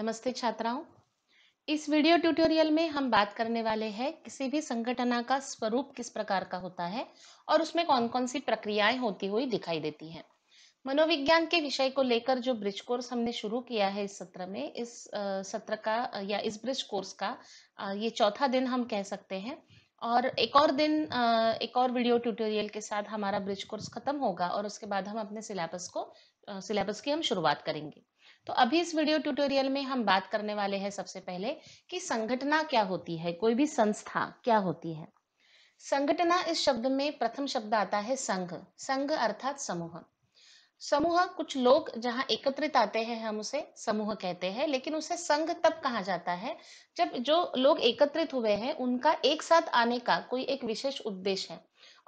नमस्ते छात्राओं इस वीडियो ट्यूटोरियल में हम बात करने वाले हैं किसी भी संगठना का स्वरूप किस प्रकार का होता है और उसमें कौन कौन सी प्रक्रियाएं होती हुई दिखाई देती हैं मनोविज्ञान के विषय को लेकर जो ब्रिज कोर्स हमने शुरू किया है इस सत्र में इस सत्र का या इस ब्रिज कोर्स का ये चौथा दिन हम कह सकते हैं और एक और दिन एक और वीडियो ट्यूटोरियल के साथ हमारा ब्रिज कोर्स खत्म होगा और उसके बाद हम अपने सिलेबस को सिलेबस की हम शुरुआत करेंगे तो अभी इस वीडियो ट्यूटोरियल में हम बात करने वाले हैं सबसे पहले कि संगठना क्या होती है कोई भी संस्था क्या होती है संगठना इस शब्द में प्रथम शब्द आता है संघ संघ अर्थात समूह समूह कुछ लोग जहाँ एकत्रित आते हैं हम उसे समूह कहते हैं लेकिन उसे संघ तब कहा जाता है जब जो लोग एकत्रित हुए हैं उनका एक साथ आने का कोई एक विशेष उद्देश्य है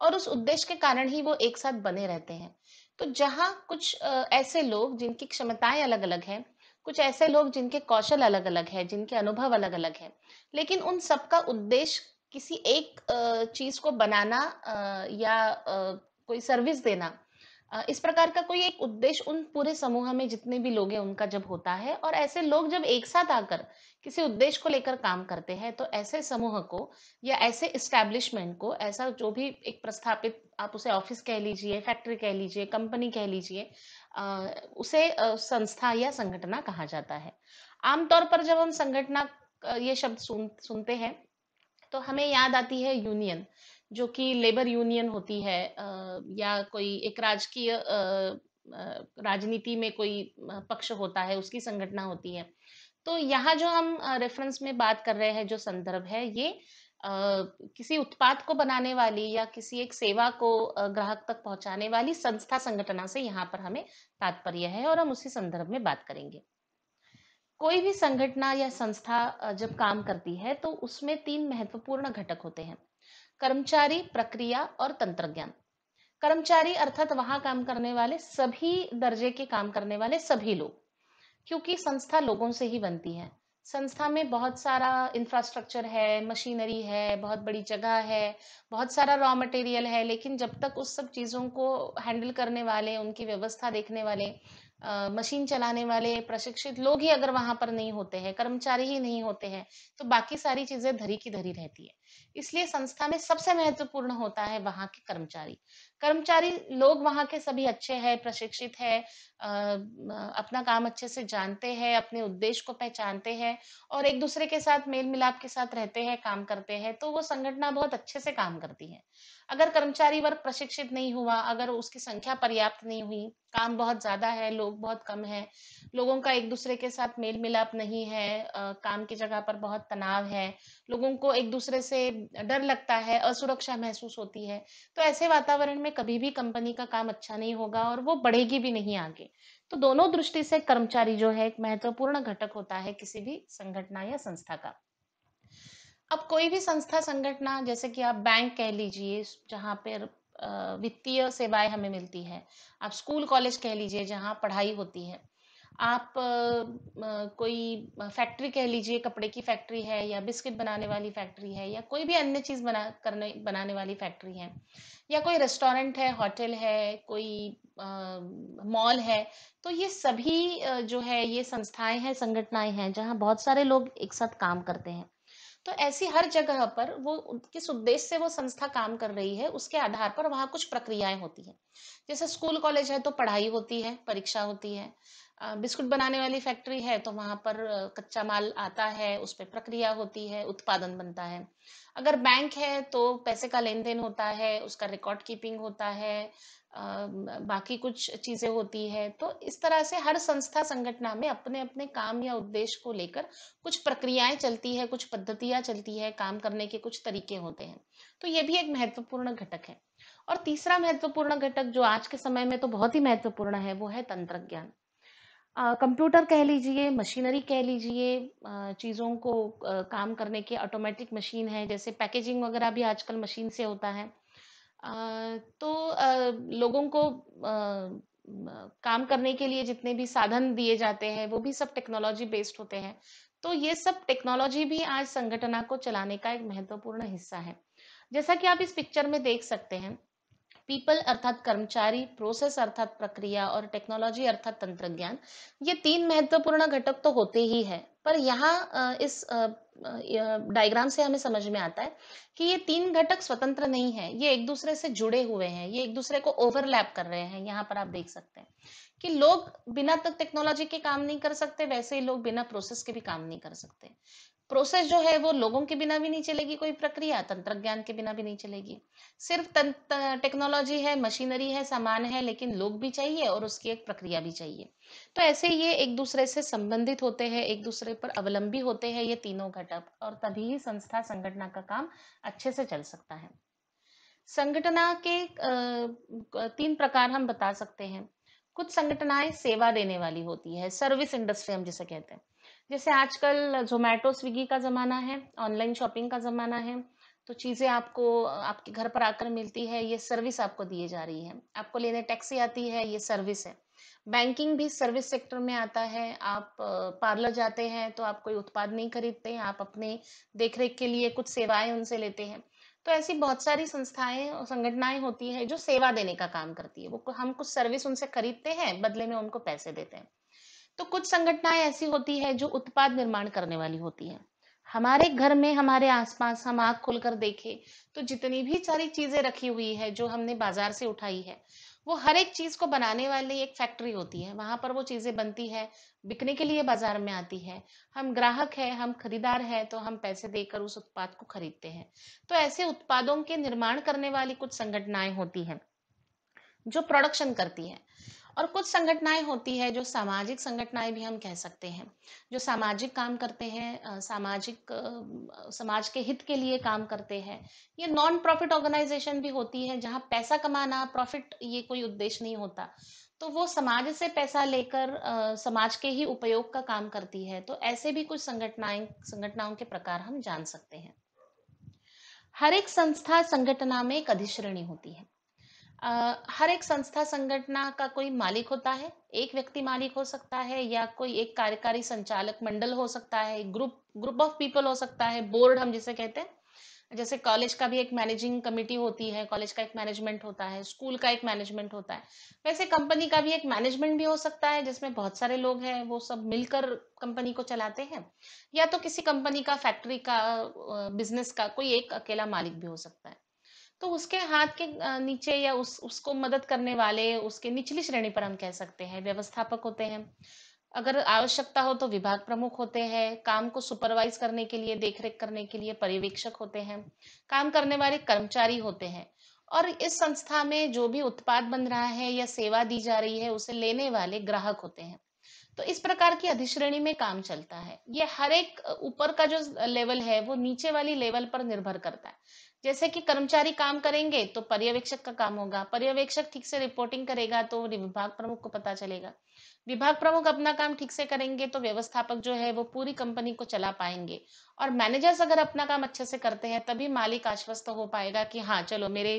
और उस उद्देश्य के कारण ही वो एक साथ बने रहते हैं तो जहाँ कुछ ऐसे लोग जिनकी क्षमताएं अलग अलग हैं कुछ ऐसे लोग जिनके कौशल अलग अलग है जिनके अनुभव अलग अलग है लेकिन उन सबका उद्देश्य किसी एक चीज को बनाना या कोई सर्विस देना इस प्रकार का कोई एक उद्देश्य उन पूरे समूह में जितने भी लोग हैं उनका जब होता है और ऐसे लोग जब एक साथ आकर किसी उद्देश्य को लेकर काम करते हैं तो ऐसे समूह को या ऐसे इस्टेब्लिशमेंट को ऐसा जो भी एक प्रस्थापित आप उसे ऑफिस कह लीजिए फैक्ट्री कह लीजिए कंपनी कह लीजिए उसे संस्था या संगठना कहा जाता है आमतौर पर जब हम संगठना ये शब्द सुन, सुनते हैं तो हमें याद आती है यूनियन जो कि लेबर यूनियन होती है या कोई एक राजकीय राजनीति में कोई पक्ष होता है उसकी संगठना होती है तो यहाँ जो हम रेफरेंस में बात कर रहे हैं जो संदर्भ है ये किसी उत्पाद को बनाने वाली या किसी एक सेवा को ग्राहक तक पहुंचाने वाली संस्था संगठना से यहाँ पर हमें तात्पर्य है और हम उसी संदर्भ में बात करेंगे कोई भी संगठना या संस्था जब काम करती है तो उसमें तीन महत्वपूर्ण घटक होते हैं कर्मचारी प्रक्रिया और तंत्र ज्ञान कर्मचारी अर्थात वहां काम करने वाले सभी दर्जे के काम करने वाले सभी लोग क्योंकि संस्था लोगों से ही बनती है संस्था में बहुत सारा इंफ्रास्ट्रक्चर है मशीनरी है बहुत बड़ी जगह है बहुत सारा रॉ मटेरियल है लेकिन जब तक उस सब चीज़ों को हैंडल करने वाले उनकी व्यवस्था देखने वाले मशीन चलाने वाले प्रशिक्षित लोग ही अगर वहां पर नहीं होते हैं कर्मचारी ही नहीं होते हैं तो बाकी सारी चीजें धरी की धरी रहती है इसलिए संस्था में सबसे महत्वपूर्ण होता है वहां के कर्मचारी कर्मचारी लोग वहां के सभी अच्छे हैं प्रशिक्षित है अपना काम अच्छे से जानते हैं अपने उद्देश्य को पहचानते हैं और एक दूसरे के साथ मेल मिलाप के साथ रहते हैं काम करते हैं तो वो संगठना बहुत अच्छे से काम करती है अगर कर्मचारी वर्ग प्रशिक्षित नहीं हुआ अगर उसकी संख्या पर्याप्त नहीं हुई काम बहुत ज्यादा है लोग बहुत कम है लोगों का एक दूसरे के साथ मेल मिलाप नहीं है आ, काम की जगह पर बहुत तनाव है लोगों को एक दूसरे से डर लगता है असुरक्षा महसूस होती है तो ऐसे वातावरण में कभी भी कंपनी का काम अच्छा नहीं होगा और वो बढ़ेगी भी नहीं आगे तो दोनों दृष्टि से कर्मचारी जो है एक महत्वपूर्ण घटक होता है किसी भी संगठना या संस्था का अब कोई भी संस्था संगठना जैसे कि आप बैंक कह लीजिए जहाँ पर वित्तीय सेवाएं हमें मिलती है आप स्कूल कॉलेज कह लीजिए जहाँ पढ़ाई होती है आप कोई फैक्ट्री कह लीजिए कपड़े की फैक्ट्री है या बिस्किट बनाने वाली फैक्ट्री है या कोई भी अन्य चीज़ बना करने बनाने वाली फैक्ट्री है या कोई रेस्टोरेंट है होटल है कोई मॉल है तो ये सभी जो है ये संस्थाएं हैं संगठनाएं हैं जहाँ बहुत सारे लोग एक साथ काम करते हैं तो ऐसी हर जगह पर वो किस उद्देश्य से वो संस्था काम कर रही है उसके आधार पर वहाँ कुछ प्रक्रियाएं होती है जैसे स्कूल कॉलेज है तो पढ़ाई होती है परीक्षा होती है बिस्कुट बनाने वाली फैक्ट्री है तो वहां पर कच्चा माल आता है उस पर प्रक्रिया होती है उत्पादन बनता है अगर बैंक है तो पैसे का लेन देन होता है उसका रिकॉर्ड कीपिंग होता है बाकी कुछ चीजें होती है तो इस तरह से हर संस्था संगठना में अपने अपने काम या उद्देश्य को लेकर कुछ प्रक्रियाएं चलती है कुछ पद्धतियां चलती है काम करने के कुछ तरीके होते हैं तो ये भी एक महत्वपूर्ण घटक है और तीसरा महत्वपूर्ण घटक जो आज के समय में तो बहुत ही महत्वपूर्ण है वो है तंत्र ज्ञान कंप्यूटर कह लीजिए मशीनरी कह लीजिए चीज़ों को आ, काम करने के ऑटोमेटिक मशीन है जैसे पैकेजिंग वगैरह भी आजकल मशीन से होता है तो लोगों को काम करने के लिए जितने भी साधन दिए जाते हैं वो भी सब टेक्नोलॉजी बेस्ड होते हैं तो ये सब टेक्नोलॉजी भी आज संगठना को चलाने का एक महत्वपूर्ण हिस्सा है जैसा कि आप इस पिक्चर में देख सकते हैं पीपल अर्थात कर्मचारी प्रोसेस अर्थात प्रक्रिया और टेक्नोलॉजी अर्थात तंत्र ज्ञान ये तीन महत्वपूर्ण घटक तो होते ही है पर यहाँ इस डायग्राम से हमें समझ में आता है कि ये तीन घटक स्वतंत्र नहीं है ये एक दूसरे से जुड़े हुए हैं ये एक दूसरे को ओवरलैप कर रहे हैं यहाँ पर आप देख सकते हैं कि लोग बिना तक टेक्नोलॉजी के काम नहीं कर सकते वैसे ही लोग बिना प्रोसेस के भी काम नहीं कर सकते प्रोसेस जो है वो लोगों के बिना भी नहीं चलेगी कोई प्रक्रिया तंत्र ज्ञान के बिना भी नहीं चलेगी सिर्फ टेक्नोलॉजी है मशीनरी है सामान है लेकिन लोग भी चाहिए और उसकी एक प्रक्रिया भी चाहिए तो ऐसे ये एक दूसरे से संबंधित होते हैं एक दूसरे पर अवलंबी होते हैं ये तीनों घटक और तभी ही संस्था संगठना का काम अच्छे से चल सकता है संगठना के तीन प्रकार हम बता सकते हैं कुछ संगठनाएं सेवा देने वाली होती है सर्विस इंडस्ट्री हम जिसे कहते हैं जैसे आजकल जोमेटो स्विगी का जमाना है ऑनलाइन शॉपिंग का जमाना है तो चीजें आपको आपके घर पर आकर मिलती है ये सर्विस आपको दिए जा रही है आपको लेने टैक्सी आती है ये सर्विस है बैंकिंग भी सर्विस सेक्टर में आता है आप पार्लर जाते हैं तो आप कोई उत्पाद नहीं खरीदते आप अपने देखरेख के लिए कुछ सेवाएं उनसे लेते हैं तो ऐसी बहुत सारी संस्थाएं और संगठनाएं होती है जो सेवा देने का काम करती है वो हम कुछ सर्विस उनसे खरीदते हैं बदले में उनको पैसे देते हैं तो कुछ संगठनाएं ऐसी होती है जो उत्पाद निर्माण करने वाली होती है हमारे घर में हमारे आसपास हम आग खोलकर देखें तो जितनी भी सारी चीजें रखी हुई है जो हमने बाजार से उठाई है वो हर एक चीज को बनाने वाली एक फैक्ट्री होती है वहां पर वो चीजें बनती है बिकने के लिए बाजार में आती है हम ग्राहक है हम खरीदार है तो हम पैसे देकर उस उत्पाद को खरीदते हैं तो ऐसे उत्पादों के निर्माण करने वाली कुछ संगठनाएं होती हैं जो प्रोडक्शन करती हैं और कुछ संगठनाएं होती है जो सामाजिक संगठनाएं भी हम कह सकते हैं जो सामाजिक काम करते हैं सामाजिक समाज के हित के लिए काम करते हैं ये नॉन प्रॉफिट ऑर्गेनाइजेशन भी होती है जहाँ पैसा कमाना प्रॉफिट ये कोई उद्देश्य नहीं होता तो वो समाज से पैसा लेकर समाज के ही उपयोग का काम करती है तो ऐसे भी कुछ संगठनाएं संगठनाओं के प्रकार हम जान सकते हैं हर एक संस्था संगठना में एक अधिश्रेणी होती है आ, हर एक संस्था संगठना का कोई मालिक होता है एक व्यक्ति मालिक हो सकता है या कोई एक कार्यकारी संचालक मंडल हो सकता है ग्रुप ग्रुप ऑफ पीपल हो सकता है बोर्ड हम जिसे कहते हैं जैसे कॉलेज का भी एक मैनेजिंग कमेटी होती है कॉलेज का एक मैनेजमेंट होता है स्कूल का एक मैनेजमेंट होता है वैसे कंपनी का भी एक मैनेजमेंट भी हो सकता है जिसमें बहुत सारे लोग हैं वो सब मिलकर कंपनी को चलाते हैं या तो किसी कंपनी का फैक्ट्री का बिजनेस का कोई एक अकेला मालिक भी हो सकता है तो उसके हाथ के नीचे या उस उसको मदद करने वाले उसके निचली श्रेणी पर हम कह सकते हैं व्यवस्थापक होते हैं अगर आवश्यकता हो तो विभाग प्रमुख होते हैं काम को सुपरवाइज करने के लिए देखरेख करने के लिए पर्यवेक्षक होते हैं काम करने वाले कर्मचारी होते हैं और इस संस्था में जो भी उत्पाद बन रहा है या सेवा दी जा रही है उसे लेने वाले ग्राहक होते हैं तो इस प्रकार की अधिश्रेणी में काम चलता है ये हर एक ऊपर का जो लेवल है वो नीचे वाली लेवल पर निर्भर करता है जैसे कि कर्मचारी काम करेंगे तो पर्यवेक्षक का काम होगा पर्यवेक्षक ठीक से रिपोर्टिंग करेगा तो विभाग प्रमुख को पता चलेगा विभाग प्रमुख अपना काम ठीक से करेंगे तो व्यवस्थापक जो है वो पूरी कंपनी को चला पाएंगे और मैनेजर्स अगर अपना काम अच्छे से करते हैं तभी मालिक आश्वस्त हो पाएगा कि हाँ चलो मेरे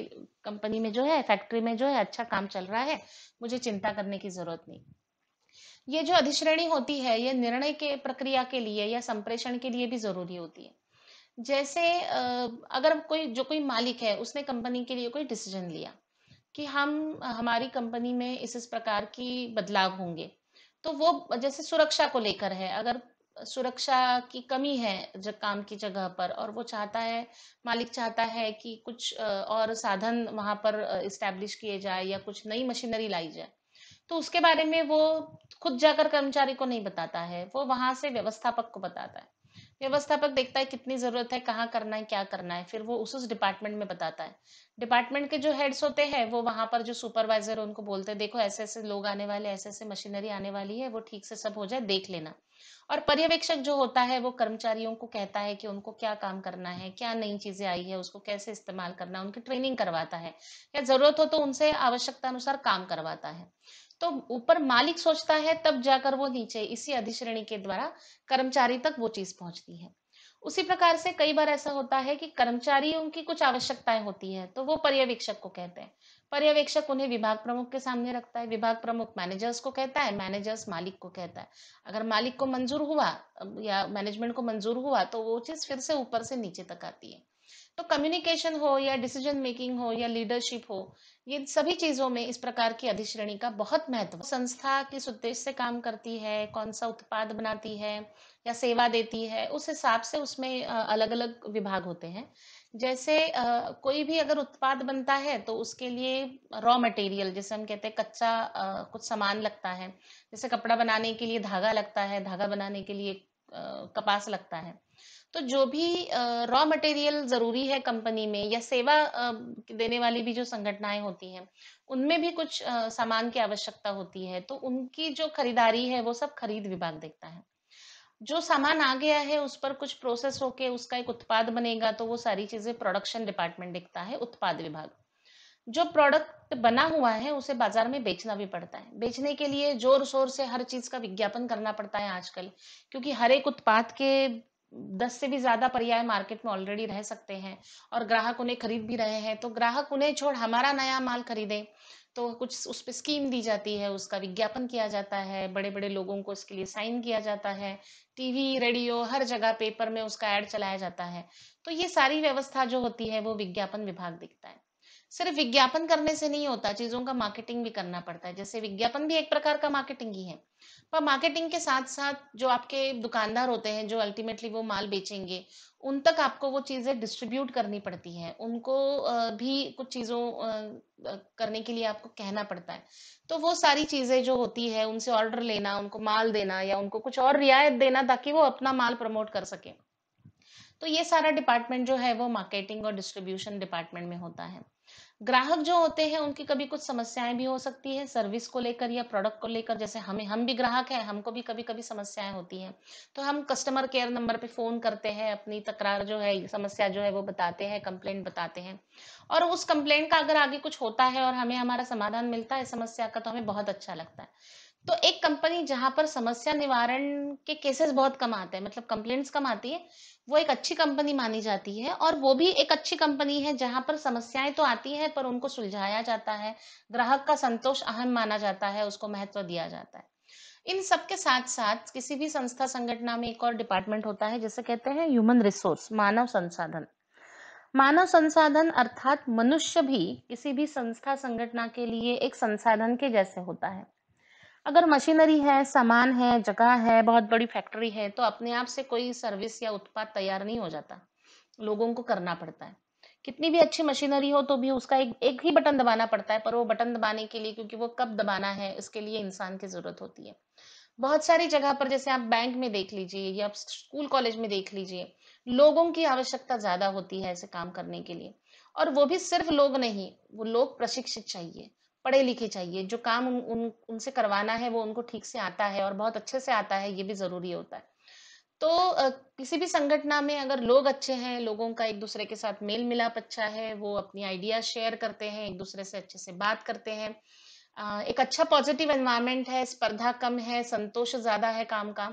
कंपनी में जो है फैक्ट्री में जो है अच्छा काम चल रहा है मुझे चिंता करने की जरूरत नहीं ये जो अधिश्रेणी होती है ये निर्णय के प्रक्रिया के लिए या संप्रेषण के लिए भी जरूरी होती है जैसे अगर कोई जो कोई मालिक है उसने कंपनी के लिए कोई डिसीजन लिया कि हम हमारी कंपनी में इस इस प्रकार की बदलाव होंगे तो वो जैसे सुरक्षा को लेकर है अगर सुरक्षा की कमी है जब काम की जगह पर और वो चाहता है मालिक चाहता है कि कुछ और साधन वहां पर इस्टेब्लिश किए जाए या कुछ नई मशीनरी लाई जाए तो उसके बारे में वो खुद जाकर कर्मचारी को नहीं बताता है वो वहां से व्यवस्थापक को बताता है व्यवस्थापक देखता है कितनी जरूरत है कहाँ करना है क्या करना है फिर वो उस उस डिपार्टमेंट में बताता है डिपार्टमेंट के जो हेड्स होते हैं वो वहां पर जो सुपरवाइजर है उनको बोलते हैं देखो ऐसे ऐसे लोग आने वाले ऐसे ऐसे मशीनरी आने वाली है वो ठीक से सब हो जाए देख लेना और पर्यवेक्षक जो होता है वो कर्मचारियों को कहता है कि उनको क्या काम करना है क्या नई चीजें आई है उसको कैसे इस्तेमाल करना है उनकी ट्रेनिंग करवाता है या जरूरत हो तो उनसे आवश्यकता अनुसार काम करवाता है तो ऊपर मालिक सोचता है तब जाकर वो नीचे इसी अधिश्रेणी के द्वारा कर्मचारी तक वो चीज पहुंचती है उसी प्रकार से कई बार ऐसा होता है कि कर्मचारियों की कुछ आवश्यकताएं होती है तो वो पर्यवेक्षक को कहते हैं पर्यवेक्षक उन्हें विभाग प्रमुख के सामने रखता है विभाग प्रमुख मैनेजर्स को कहता है मैनेजर्स मालिक को कहता है अगर मालिक को मंजूर हुआ या मैनेजमेंट को मंजूर हुआ तो वो चीज फिर से ऊपर से नीचे तक आती है तो कम्युनिकेशन हो या डिसीजन मेकिंग हो या लीडरशिप हो ये सभी चीजों में इस प्रकार की अधिश्रेणी का बहुत महत्व संस्था किस उद्देश्य से काम करती है कौन सा उत्पाद बनाती है या सेवा देती है उस हिसाब से उसमें अलग अलग विभाग होते हैं जैसे कोई भी अगर उत्पाद बनता है तो उसके लिए रॉ मटेरियल जैसे हम कहते हैं कच्चा कुछ सामान लगता है जैसे कपड़ा बनाने के लिए धागा लगता है धागा बनाने के लिए कपास लगता है तो जो भी रॉ मटेरियल जरूरी है कंपनी में या सेवा देने वाली भी जो संगठनाएं होती हैं उनमें भी कुछ सामान की आवश्यकता होती है तो उनकी जो खरीदारी है वो सब खरीद विभाग देखता है जो सामान आ गया है उस पर कुछ प्रोसेस होके उसका एक उत्पाद बनेगा तो वो सारी चीजें प्रोडक्शन डिपार्टमेंट देखता है उत्पाद विभाग जो प्रोडक्ट बना हुआ है उसे बाजार में बेचना भी पड़ता है बेचने के लिए जोर शोर से हर चीज का विज्ञापन करना पड़ता है आजकल क्योंकि हर एक उत्पाद के दस से भी ज्यादा पर्याय मार्केट में ऑलरेडी रह सकते हैं और ग्राहक उन्हें खरीद भी रहे हैं तो ग्राहक उन्हें छोड़ हमारा नया माल खरीदे तो कुछ उस पर स्कीम दी जाती है उसका विज्ञापन किया जाता है बड़े बड़े लोगों को इसके लिए साइन किया जाता है टीवी रेडियो हर जगह पेपर में उसका एड चलाया जाता है तो ये सारी व्यवस्था जो होती है वो विज्ञापन विभाग देखता है सिर्फ विज्ञापन करने से नहीं होता चीजों का मार्केटिंग भी करना पड़ता है जैसे विज्ञापन भी एक प्रकार का मार्केटिंग ही है पर मार्केटिंग के साथ साथ जो आपके दुकानदार होते हैं जो अल्टीमेटली वो माल बेचेंगे उन तक आपको वो चीजें डिस्ट्रीब्यूट करनी पड़ती है उनको भी कुछ चीजों करने के लिए आपको कहना पड़ता है तो वो सारी चीजें जो होती है उनसे ऑर्डर लेना उनको माल देना या उनको कुछ और रियायत देना ताकि वो अपना माल प्रमोट कर सके तो ये सारा डिपार्टमेंट जो है वो मार्केटिंग और डिस्ट्रीब्यूशन डिपार्टमेंट में होता है ग्राहक जो होते हैं उनकी कभी कुछ समस्याएं भी हो सकती है सर्विस को लेकर या प्रोडक्ट को लेकर जैसे हमें हम भी ग्राहक हैं हमको भी कभी कभी समस्याएं होती हैं तो हम कस्टमर केयर नंबर पे फोन करते हैं अपनी तकरार जो है समस्या जो है वो बताते हैं कंप्लेंट बताते हैं और उस कंप्लेंट का अगर आगे कुछ होता है और हमें हमारा समाधान मिलता है समस्या का तो हमें बहुत अच्छा लगता है तो एक कंपनी जहां पर समस्या निवारण के केसेस बहुत कम आते हैं मतलब कंप्लेंट्स कम आती है वो एक अच्छी कंपनी मानी जाती है और वो भी एक अच्छी कंपनी है जहां पर समस्याएं तो आती है पर उनको सुलझाया जाता है ग्राहक का संतोष अहम माना जाता है उसको महत्व दिया जाता है इन सब के साथ साथ किसी भी संस्था संगठना में एक और डिपार्टमेंट होता है जिसे कहते हैं ह्यूमन रिसोर्स मानव संसाधन मानव संसाधन अर्थात मनुष्य भी किसी भी संस्था संगठना के लिए एक संसाधन के जैसे होता है अगर मशीनरी है सामान है जगह है बहुत बड़ी फैक्ट्री है तो अपने आप से कोई सर्विस या उत्पाद तैयार नहीं हो जाता लोगों को करना पड़ता है कितनी भी अच्छी मशीनरी हो तो भी उसका एक एक ही बटन दबाना पड़ता है पर वो बटन दबाने के लिए क्योंकि वो कब दबाना है इसके लिए इंसान की ज़रूरत होती है बहुत सारी जगह पर जैसे आप बैंक में देख लीजिए या आप स्कूल कॉलेज में देख लीजिए लोगों की आवश्यकता ज़्यादा होती है ऐसे काम करने के लिए और वो भी सिर्फ लोग नहीं वो लोग प्रशिक्षित चाहिए पढ़े लिखे चाहिए जो काम उन, उन उनसे करवाना है वो उनको ठीक से आता है और बहुत अच्छे से आता है ये भी जरूरी होता है तो किसी भी संगठना में अगर लोग अच्छे हैं लोगों का एक दूसरे के साथ मेल मिलाप अच्छा है वो अपनी आइडिया शेयर करते हैं एक दूसरे से अच्छे से बात करते हैं एक अच्छा पॉजिटिव एनवायरमेंट है स्पर्धा कम है संतोष ज्यादा है काम का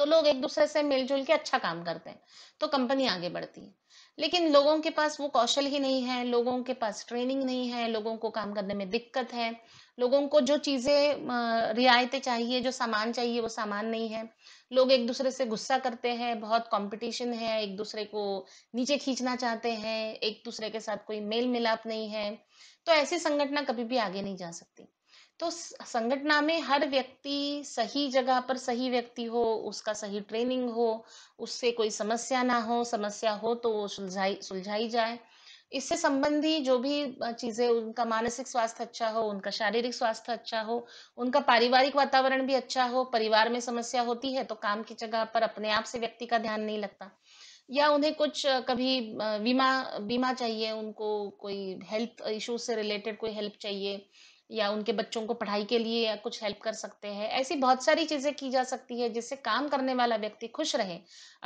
तो लोग एक दूसरे से मिलजुल के अच्छा काम करते हैं तो कंपनी आगे बढ़ती है लेकिन लोगों के पास वो कौशल ही नहीं है लोगों के पास ट्रेनिंग नहीं है लोगों को काम करने में दिक्कत है लोगों को जो चीजें रियायतें चाहिए जो सामान चाहिए वो सामान नहीं है लोग एक दूसरे से गुस्सा करते हैं बहुत कंपटीशन है एक दूसरे को नीचे खींचना चाहते हैं एक दूसरे के साथ कोई मेल मिलाप नहीं है तो ऐसी संगठना कभी भी आगे नहीं जा सकती तो संगठना में हर व्यक्ति सही जगह पर सही व्यक्ति हो उसका सही ट्रेनिंग हो उससे कोई समस्या ना हो समस्या हो तो वो सुलझाई सुलझाई जाए इससे संबंधी जो भी चीजें उनका मानसिक स्वास्थ्य अच्छा हो उनका शारीरिक स्वास्थ्य अच्छा हो उनका पारिवारिक वातावरण भी अच्छा हो परिवार में समस्या होती है तो काम की जगह पर अपने आप से व्यक्ति का ध्यान नहीं लगता या उन्हें कुछ कभी बीमा बीमा चाहिए उनको कोई हेल्थ इशू से रिलेटेड कोई हेल्प चाहिए या उनके बच्चों को पढ़ाई के लिए या कुछ हेल्प कर सकते हैं ऐसी बहुत सारी चीजें की जा सकती है जिससे काम करने वाला व्यक्ति खुश रहे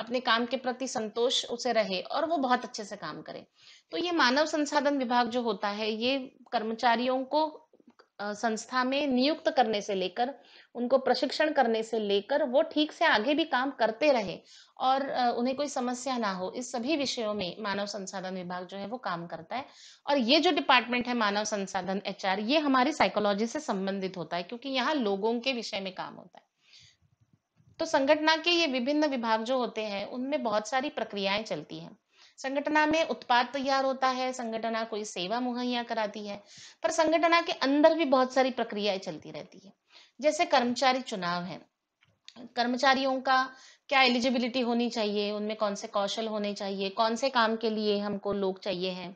अपने काम के प्रति संतोष उसे रहे और वो बहुत अच्छे से काम करे तो ये मानव संसाधन विभाग जो होता है ये कर्मचारियों को संस्था में नियुक्त करने से लेकर उनको प्रशिक्षण करने से लेकर वो ठीक से आगे भी काम करते रहे और उन्हें कोई समस्या ना हो इस सभी विषयों में मानव संसाधन विभाग जो है वो काम करता है और ये जो डिपार्टमेंट है मानव संसाधन एच ये हमारी साइकोलॉजी से संबंधित होता है क्योंकि यहाँ लोगों के विषय में काम होता है तो संगठना के ये विभिन्न विभाग जो होते हैं उनमें बहुत सारी प्रक्रियाएं चलती हैं संगठना में उत्पाद तैयार होता है संगठना कोई सेवा मुहैया कराती है पर संगठना के अंदर भी बहुत सारी प्रक्रियाएं चलती रहती है जैसे कर्मचारी चुनाव है कर्मचारियों का क्या एलिजिबिलिटी होनी चाहिए उनमें कौन से कौशल होने चाहिए कौन से काम के लिए हमको लोग चाहिए हैं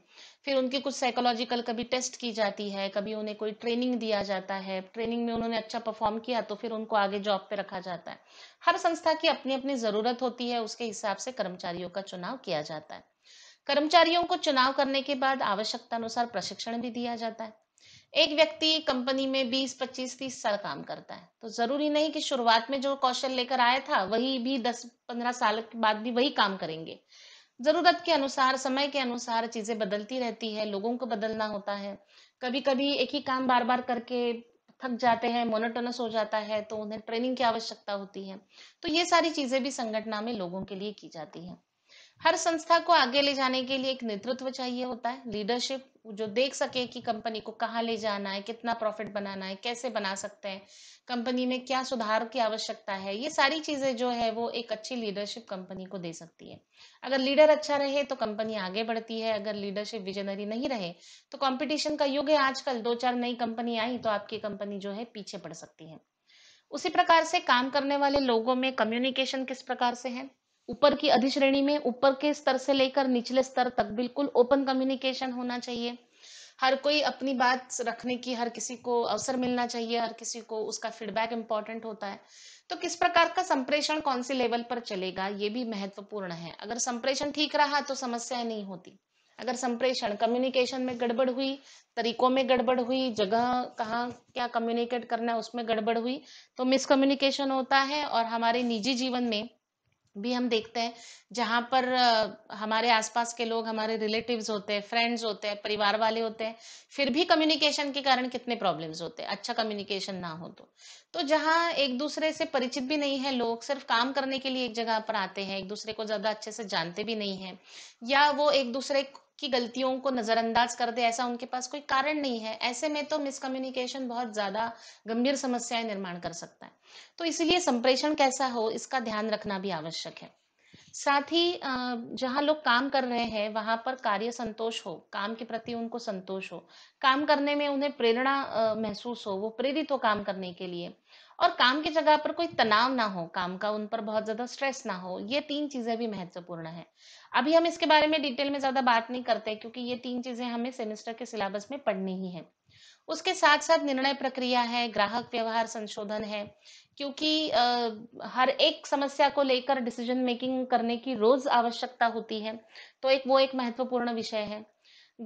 फिर उनकी कुछ साइकोलॉजिकल कभी टेस्ट की जाती है कभी उन्हें कोई ट्रेनिंग दिया जाता है ट्रेनिंग में उन्होंने अच्छा परफॉर्म किया तो फिर उनको आगे जॉब पे रखा जाता है हर संस्था की अपनी अपनी जरूरत होती है उसके हिसाब से कर्मचारियों का चुनाव किया जाता है कर्मचारियों को चुनाव करने के बाद आवश्यकता अनुसार प्रशिक्षण भी दिया जाता है एक व्यक्ति कंपनी में 20, 25, 30 साल काम करता है तो जरूरी नहीं कि शुरुआत में जो कौशल लेकर आया था वही भी 10, 15 साल के बाद भी वही काम करेंगे जरूरत के अनुसार समय के अनुसार चीजें बदलती रहती है लोगों को बदलना होता है कभी कभी एक ही काम बार बार करके थक जाते हैं मोनोटोनस हो जाता है तो उन्हें ट्रेनिंग की आवश्यकता होती है तो ये सारी चीजें भी संगठना में लोगों के लिए की जाती है हर संस्था को आगे ले जाने के लिए एक नेतृत्व चाहिए होता है लीडरशिप जो देख सके कि कंपनी को कहाँ ले जाना है कितना प्रॉफिट बनाना है कैसे बना सकते हैं कंपनी में क्या सुधार की आवश्यकता है ये सारी चीजें जो है वो एक अच्छी लीडरशिप कंपनी को दे सकती है अगर लीडर अच्छा रहे तो कंपनी आगे बढ़ती है अगर लीडरशिप विजनरी नहीं रहे तो कॉम्पिटिशन का युग है आजकल दो चार नई कंपनी आई तो आपकी कंपनी जो है पीछे पड़ सकती है उसी प्रकार से काम करने वाले लोगों में कम्युनिकेशन किस प्रकार से है ऊपर की अधिश्रेणी में ऊपर के स्तर से लेकर निचले स्तर तक बिल्कुल ओपन कम्युनिकेशन होना चाहिए हर कोई अपनी बात रखने की हर किसी को अवसर मिलना चाहिए हर किसी को उसका फीडबैक इंपॉर्टेंट होता है तो किस प्रकार का संप्रेषण कौन से लेवल पर चलेगा ये भी महत्वपूर्ण है अगर संप्रेषण ठीक रहा तो समस्याएं नहीं होती अगर संप्रेषण कम्युनिकेशन में गड़बड़ हुई तरीकों में गड़बड़ हुई जगह कहाँ क्या कम्युनिकेट करना है उसमें गड़बड़ हुई तो मिसकम्युनिकेशन होता है और हमारे निजी जीवन में भी हम देखते हैं जहाँ पर हमारे आसपास के लोग हमारे रिलेटिव्स होते हैं फ्रेंड्स होते हैं परिवार वाले होते हैं फिर भी कम्युनिकेशन के कारण कितने प्रॉब्लम्स होते हैं अच्छा कम्युनिकेशन ना हो तो तो जहाँ एक दूसरे से परिचित भी नहीं है लोग सिर्फ काम करने के लिए एक जगह पर आते हैं एक दूसरे को ज्यादा अच्छे से जानते भी नहीं है या वो एक दूसरे की गलतियों को नजरअंदाज कर दे ऐसा उनके पास कोई कारण नहीं है ऐसे में तो मिसकम्युनिकेशन बहुत ज्यादा गंभीर समस्याएं निर्माण कर सकता है तो इसलिए संप्रेषण कैसा हो इसका ध्यान रखना भी आवश्यक है साथ ही जहाँ लोग काम कर रहे हैं वहां पर कार्य संतोष हो काम के प्रति उनको संतोष हो काम करने में उन्हें प्रेरणा महसूस हो वो प्रेरित हो काम करने के लिए और काम की जगह पर कोई तनाव ना हो काम का उन पर बहुत ज्यादा स्ट्रेस ना हो ये तीन चीजें भी महत्वपूर्ण है अभी हम इसके बारे में डिटेल में ज्यादा बात नहीं करते क्योंकि ये तीन चीजें हमें सेमेस्टर के सिलेबस में पढ़नी ही है उसके साथ साथ निर्णय प्रक्रिया है ग्राहक व्यवहार संशोधन है क्योंकि आ, हर एक समस्या को लेकर डिसीजन मेकिंग करने की रोज आवश्यकता होती है तो एक वो एक महत्वपूर्ण विषय है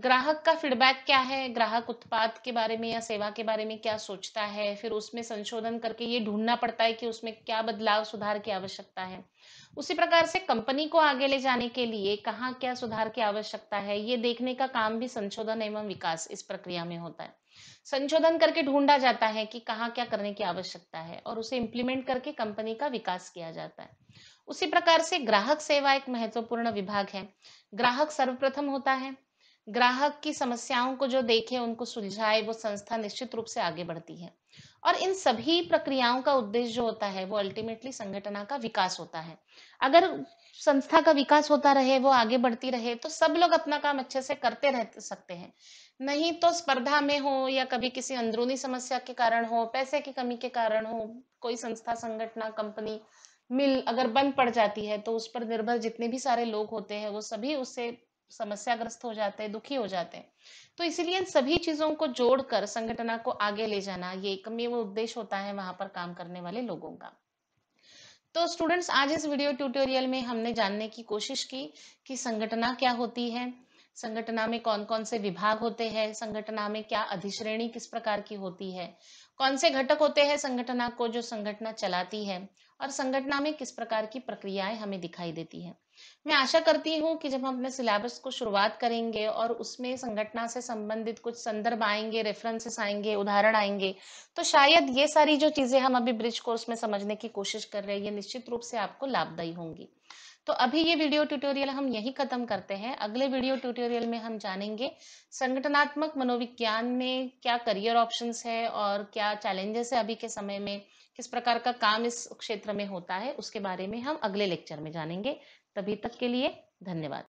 ग्राहक का फीडबैक क्या है ग्राहक उत्पाद के बारे में या सेवा के बारे में क्या सोचता है फिर उसमें संशोधन करके ये ढूंढना पड़ता है कि उसमें क्या बदलाव सुधार की आवश्यकता है उसी प्रकार से कंपनी को आगे ले जाने के लिए कहाँ क्या सुधार की आवश्यकता है ये देखने का काम भी संशोधन एवं विकास इस प्रक्रिया में होता है संशोधन करके ढूंढा जाता है कि कहा क्या करने की आवश्यकता है और उसे इम्प्लीमेंट करके कंपनी का विकास किया जाता है उसी प्रकार से ग्राहक सेवा एक महत्वपूर्ण विभाग है ग्राहक सर्वप्रथम होता है ग्राहक की समस्याओं को जो देखे उनको सुलझाए वो संस्था निश्चित रूप से आगे बढ़ती है और इन सभी प्रक्रियाओं का उद्देश्य जो होता है वो अल्टीमेटली संगठना का विकास होता है अगर संस्था का विकास होता रहे वो आगे बढ़ती रहे तो सब लोग अपना काम अच्छे से करते रह सकते हैं नहीं तो स्पर्धा में हो या कभी किसी अंदरूनी समस्या के कारण हो पैसे की कमी के कारण हो कोई संस्था संगठना कंपनी मिल अगर बंद पड़ जाती है तो उस पर निर्भर जितने भी सारे लोग होते हैं वो सभी उससे समस्याग्रस्त हो जाते हैं दुखी हो जाते हैं तो इसीलिए इन सभी चीजों को जोड़कर संगठना को आगे ले जाना ये एकमेव उद्देश्य होता है वहां पर काम करने वाले लोगों का तो स्टूडेंट्स आज इस वीडियो ट्यूटोरियल में हमने जानने की कोशिश की कि संगठना क्या होती है संगठना में कौन कौन से विभाग होते हैं संगठना में क्या अधिश्रेणी किस प्रकार की होती है कौन से घटक होते हैं संगठना को जो संगठना चलाती है और संगठना में किस प्रकार की प्रक्रियाएं हमें दिखाई देती है मैं आशा करती हूँ कि जब हम अपने सिलेबस को शुरुआत करेंगे और उसमें संगठना से संबंधित कुछ संदर्भ आएंगे रेफरेंसेस आएंगे उदाहरण आएंगे तो शायद ये सारी जो चीजें हम अभी ब्रिज कोर्स में समझने की कोशिश कर रहे हैं ये निश्चित रूप से आपको लाभदायी होंगी तो अभी ये वीडियो ट्यूटोरियल हम यही खत्म करते हैं अगले वीडियो ट्यूटोरियल में हम जानेंगे संगठनात्मक मनोविज्ञान में क्या करियर ऑप्शंस है और क्या चैलेंजेस है अभी के समय में किस प्रकार का काम इस क्षेत्र में होता है उसके बारे में हम अगले लेक्चर में जानेंगे तभी तक के लिए धन्यवाद